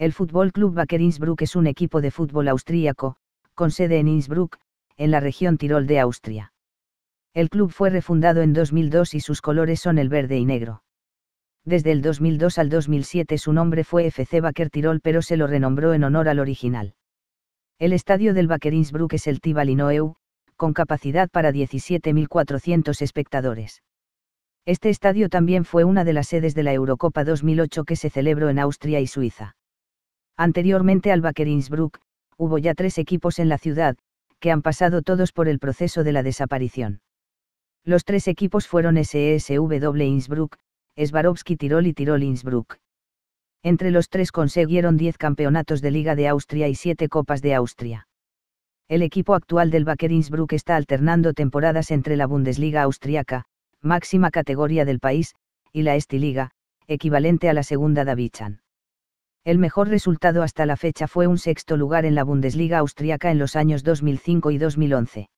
El Fútbol Club Wacker Innsbruck es un equipo de fútbol austríaco, con sede en Innsbruck, en la región Tirol de Austria. El club fue refundado en 2002 y sus colores son el verde y negro. Desde el 2002 al 2007 su nombre fue FC Wacker Tirol pero se lo renombró en honor al original. El estadio del Wacker Innsbruck es el Tibalinoeu, con capacidad para 17.400 espectadores. Este estadio también fue una de las sedes de la Eurocopa 2008 que se celebró en Austria y Suiza. Anteriormente al Baker Innsbruck, hubo ya tres equipos en la ciudad, que han pasado todos por el proceso de la desaparición. Los tres equipos fueron SESW Innsbruck, Swarovski Tirol y Tirol Innsbruck. Entre los tres consiguieron 10 campeonatos de Liga de Austria y 7 Copas de Austria. El equipo actual del Baker Innsbruck está alternando temporadas entre la Bundesliga austriaca, máxima categoría del país, y la Estiliga, equivalente a la segunda Davichan. El mejor resultado hasta la fecha fue un sexto lugar en la Bundesliga austriaca en los años 2005 y 2011.